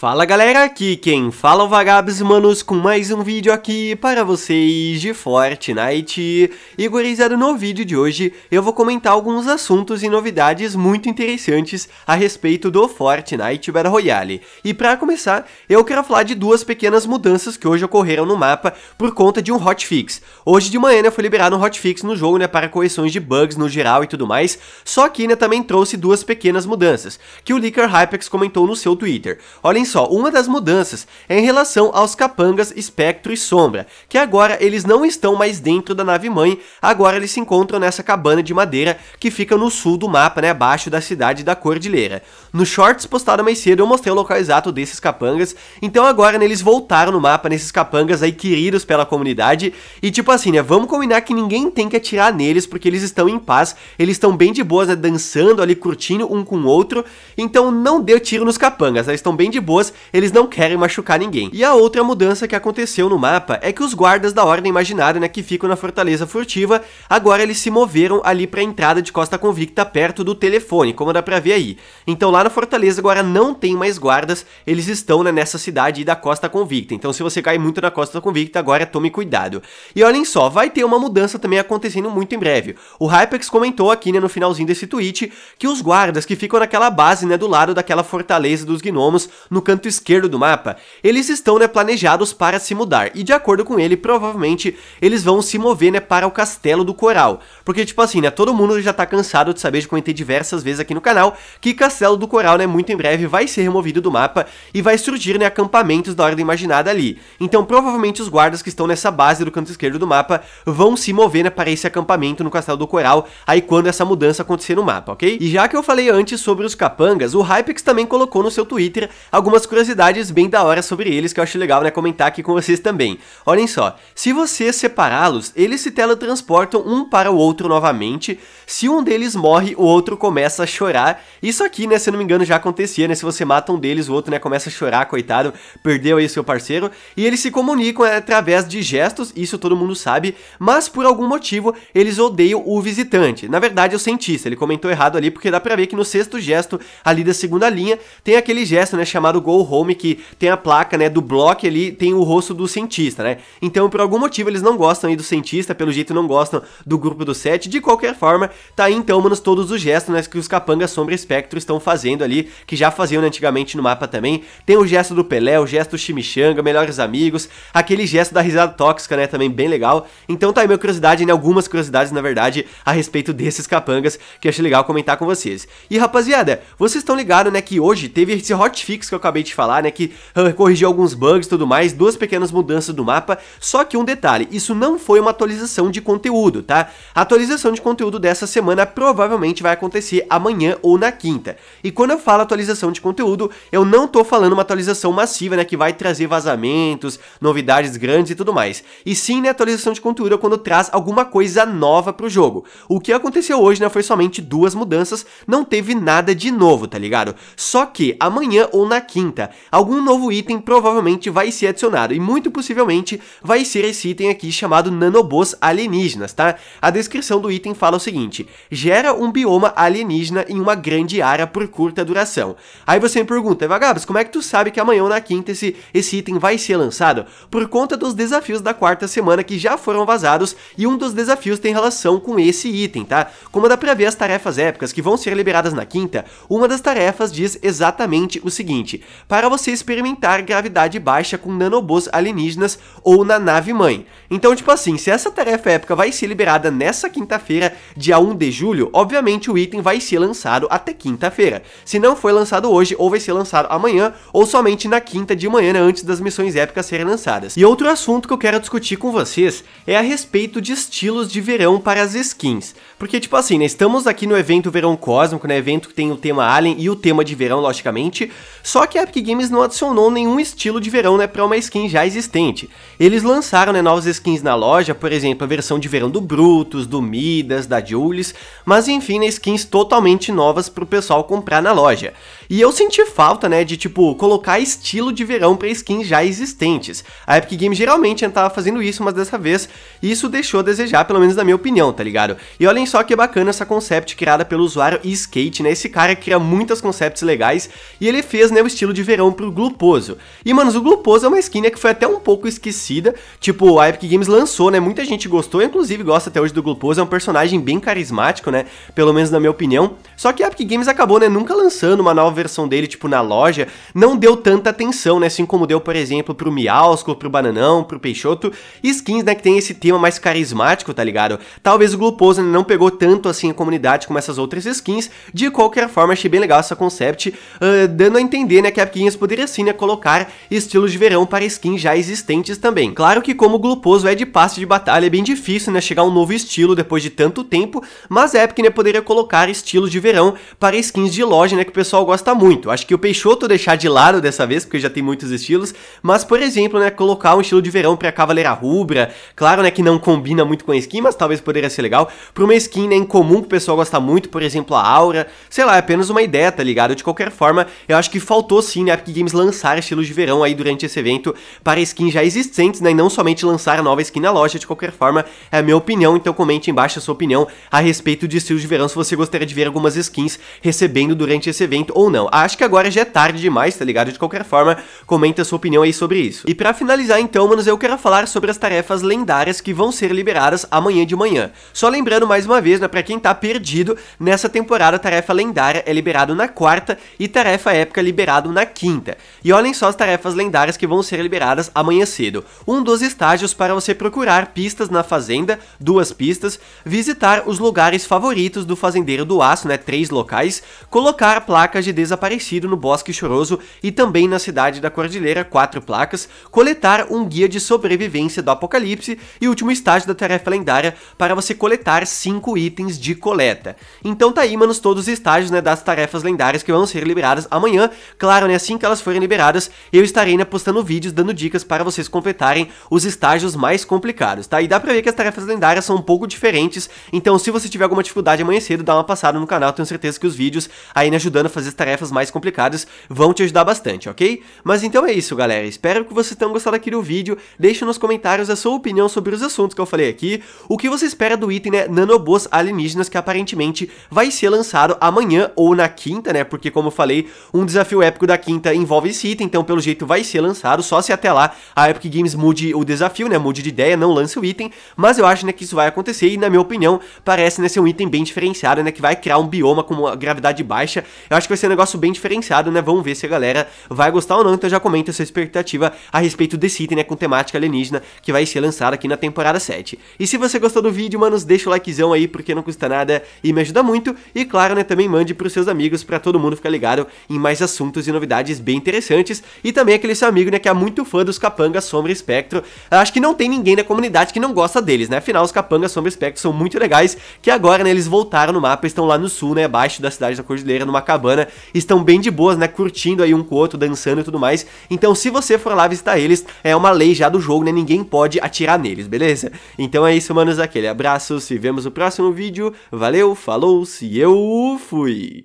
Fala galera, aqui quem fala é o Vagabes Manos com mais um vídeo aqui para vocês de Fortnite. E gurizada, no vídeo de hoje eu vou comentar alguns assuntos e novidades muito interessantes a respeito do Fortnite Battle Royale. E para começar, eu quero falar de duas pequenas mudanças que hoje ocorreram no mapa por conta de um hotfix. Hoje de manhã né, foi liberado um hotfix no jogo né, para correções de bugs no geral e tudo mais, só que né, também trouxe duas pequenas mudanças, que o Licker Hypex comentou no seu Twitter. Olhem só, uma das mudanças é em relação aos capangas Espectro e Sombra, que agora eles não estão mais dentro da nave-mãe, agora eles se encontram nessa cabana de madeira que fica no sul do mapa, né, abaixo da cidade da Cordilheira. No shorts postado mais cedo eu mostrei o local exato desses capangas, então agora né, eles voltaram no mapa nesses capangas aí queridos pela comunidade, e tipo assim, né, vamos combinar que ninguém tem que atirar neles porque eles estão em paz, eles estão bem de boas, né, dançando ali, curtindo um com o outro, então não dê tiro nos capangas, né, eles estão bem de boas, pessoas, eles não querem machucar ninguém. E a outra mudança que aconteceu no mapa é que os guardas da Ordem Imaginária, né, que ficam na Fortaleza Furtiva, agora eles se moveram ali pra entrada de Costa Convicta perto do telefone, como dá pra ver aí. Então lá na Fortaleza agora não tem mais guardas, eles estão né, nessa cidade da Costa Convicta. Então se você cai muito na Costa Convicta, agora tome cuidado. E olhem só, vai ter uma mudança também acontecendo muito em breve. O Hypex comentou aqui né, no finalzinho desse tweet que os guardas que ficam naquela base né, do lado daquela Fortaleza dos Gnomos, no canto esquerdo do mapa, eles estão né, planejados para se mudar, e de acordo com ele, provavelmente, eles vão se mover né, para o castelo do coral, porque tipo assim, né, todo mundo já tá cansado de saber, já comentei diversas vezes aqui no canal, que castelo do coral né, muito em breve vai ser removido do mapa e vai surgir né, acampamentos da ordem imaginada ali, então provavelmente os guardas que estão nessa base do canto esquerdo do mapa vão se mover né, para esse acampamento no castelo do coral, aí quando essa mudança acontecer no mapa, ok? E já que eu falei antes sobre os capangas, o Hypex também colocou no seu Twitter algumas algumas curiosidades bem da hora sobre eles que eu acho legal né, comentar aqui com vocês também. Olhem só, se você separá-los, eles se teletransportam um para o outro novamente. Se um deles morre, o outro começa a chorar. Isso aqui, né, se eu não me engano, já acontecia, né? Se você mata um deles, o outro né, começa a chorar, coitado, perdeu aí seu parceiro. E eles se comunicam é, através de gestos, isso todo mundo sabe, mas por algum motivo eles odeiam o visitante. Na verdade, é o cientista, ele comentou errado ali, porque dá pra ver que no sexto gesto ali da segunda linha tem aquele gesto, né, chamado Go Home, que tem a placa, né, do bloco ali, tem o rosto do cientista, né? Então, por algum motivo, eles não gostam aí do cientista, pelo jeito não gostam do grupo do set. De qualquer forma, tá aí então, manos, todos os gestos, né, que os capangas Sombra e Espectro estão fazendo ali, que já faziam né, antigamente no mapa também. Tem o gesto do Pelé, o gesto do Chimichanga, Melhores Amigos, aquele gesto da risada tóxica, né, também bem legal. Então tá aí minha curiosidade, né, algumas curiosidades, na verdade, a respeito desses capangas, que eu achei legal comentar com vocês. E rapaziada, vocês estão ligados, né, que hoje teve esse hotfix que eu acabei de falar, né, que corrigiu alguns bugs e tudo mais, duas pequenas mudanças do mapa, só que um detalhe, isso não foi uma atualização de conteúdo, tá? A atualização de conteúdo dessa semana provavelmente vai acontecer amanhã ou na quinta. E quando eu falo atualização de conteúdo, eu não tô falando uma atualização massiva, né, que vai trazer vazamentos, novidades grandes e tudo mais. E sim, né, atualização de conteúdo é quando traz alguma coisa nova pro jogo. O que aconteceu hoje, né, foi somente duas mudanças, não teve nada de novo, tá ligado? Só que amanhã ou na quinta quinta, algum novo item provavelmente vai ser adicionado e muito possivelmente vai ser esse item aqui chamado nanobos alienígenas, tá? A descrição do item fala o seguinte, gera um bioma alienígena em uma grande área por curta duração. Aí você me pergunta, Vagabos, como é que tu sabe que amanhã ou na quinta esse, esse item vai ser lançado? Por conta dos desafios da quarta semana que já foram vazados e um dos desafios tem relação com esse item, tá? Como dá pra ver as tarefas épicas que vão ser liberadas na quinta, uma das tarefas diz exatamente o seguinte, para você experimentar gravidade baixa com nanobôs alienígenas ou na nave-mãe. Então, tipo assim, se essa tarefa épica vai ser liberada nessa quinta-feira, dia 1 de julho, obviamente o item vai ser lançado até quinta-feira. Se não foi lançado hoje, ou vai ser lançado amanhã, ou somente na quinta de manhã, né, antes das missões épicas serem lançadas. E outro assunto que eu quero discutir com vocês é a respeito de estilos de verão para as skins. Porque, tipo assim, né, estamos aqui no evento Verão Cósmico, né, evento que tem o tema Alien e o tema de verão, logicamente, só que que a Epic Games não adicionou nenhum estilo de verão né, para uma skin já existente. Eles lançaram né, novas skins na loja, por exemplo, a versão de verão do Brutus, do Midas, da Jules, mas enfim, né, skins totalmente novas para o pessoal comprar na loja. E eu senti falta né, de tipo colocar estilo de verão para skins já existentes. A Epic Games geralmente estava fazendo isso, mas dessa vez isso deixou a desejar, pelo menos na minha opinião, tá ligado? E olhem só que bacana essa concept criada pelo usuário Skate, né? Esse cara cria muitas concepts legais e ele fez né, o estilo estilo de verão pro Gluposo. E, mano, o Gluposo é uma skin né, que foi até um pouco esquecida, tipo, a Epic Games lançou, né, muita gente gostou, inclusive gosta até hoje do Gluposo, é um personagem bem carismático, né, pelo menos na minha opinião, só que a Epic Games acabou, né, nunca lançando uma nova versão dele, tipo, na loja, não deu tanta atenção, né, assim como deu, por exemplo, pro Miausco, pro Bananão, pro Peixoto, skins, né, que tem esse tema mais carismático, tá ligado? Talvez o Gluposo né, não pegou tanto, assim, a comunidade como essas outras skins, de qualquer forma, achei bem legal essa concept, uh, dando a entender, né, que que poderia sim né, colocar estilos de verão para skins já existentes também. Claro que como o Gluposo é de passe de batalha, é bem difícil né, chegar um novo estilo depois de tanto tempo, mas a Epic né, poderia colocar estilos de verão para skins de loja né, que o pessoal gosta muito. Acho que o Peixoto deixar de lado dessa vez, porque já tem muitos estilos, mas por exemplo, né, colocar um estilo de verão para Cavaleira Rubra, claro né, que não combina muito com a skin, mas talvez poderia ser legal, para uma skin né, em comum que o pessoal gosta muito, por exemplo a Aura, sei lá, é apenas uma ideia, tá ligado? De qualquer forma, eu acho que faltou sim na Epic Games lançar estilos de verão aí durante esse evento para skins já existentes, né? E não somente lançar nova skin na loja, de qualquer forma, é a minha opinião, então comente embaixo a sua opinião a respeito de estilos de verão, se você gostaria de ver algumas skins recebendo durante esse evento ou não. Acho que agora já é tarde demais, tá ligado? De qualquer forma, comenta a sua opinião aí sobre isso. E para finalizar então, manos, eu quero falar sobre as tarefas lendárias que vão ser liberadas amanhã de manhã. Só lembrando mais uma vez, né, pra quem tá perdido, nessa temporada tarefa lendária é liberado na quarta e tarefa épica é liberado na na quinta. E olhem só as tarefas lendárias que vão ser liberadas amanhã cedo. Um dos estágios para você procurar pistas na fazenda, duas pistas, visitar os lugares favoritos do fazendeiro do aço, né, três locais, colocar placas de desaparecido no Bosque Choroso e também na Cidade da Cordilheira, quatro placas, coletar um guia de sobrevivência do apocalipse e último estágio da tarefa lendária para você coletar cinco itens de coleta. Então tá aí, manos, todos os estágios né, das tarefas lendárias que vão ser liberadas amanhã. Claro claro, né, assim que elas forem liberadas, eu estarei né, postando vídeos dando dicas para vocês completarem os estágios mais complicados, tá? E dá pra ver que as tarefas lendárias são um pouco diferentes, então se você tiver alguma dificuldade amanhã cedo, dá uma passada no canal, tenho certeza que os vídeos aí me ajudando a fazer as tarefas mais complicadas vão te ajudar bastante, ok? Mas então é isso, galera, espero que vocês tenham gostado aqui do vídeo, deixe nos comentários a sua opinião sobre os assuntos que eu falei aqui, o que você espera do item, né, nanobôs alienígenas, que aparentemente vai ser lançado amanhã ou na quinta, né, porque como eu falei, um desafio épico da quinta envolve esse item, então pelo jeito vai ser lançado, só se até lá a Epic Games mude o desafio, né, mude de ideia, não lance o item, mas eu acho, né, que isso vai acontecer e, na minha opinião, parece, né, ser um item bem diferenciado, né, que vai criar um bioma com uma gravidade baixa, eu acho que vai ser um negócio bem diferenciado, né, vamos ver se a galera vai gostar ou não, então já comenta a sua expectativa a respeito desse item, né, com temática alienígena, que vai ser lançado aqui na temporada 7. E se você gostou do vídeo, manos, deixa o likezão aí, porque não custa nada e me ajuda muito, e claro, né, também mande pros seus amigos, pra todo mundo ficar ligado em mais assuntos e novidades bem interessantes. E também aquele seu amigo, né, que é muito fã dos Capangas, Sombra e Espectro. Acho que não tem ninguém na comunidade que não gosta deles, né? Afinal, os Capangas, Sombra e Espectro são muito legais, que agora, né, eles voltaram no mapa, estão lá no sul, né, abaixo da cidade da Cordilheira, numa cabana. Estão bem de boas, né, curtindo aí um com o outro, dançando e tudo mais. Então, se você for lá visitar eles, é uma lei já do jogo, né? Ninguém pode atirar neles, beleza? Então é isso, manos. Aquele abraço, se vemos no próximo vídeo. Valeu, falou, se eu fui!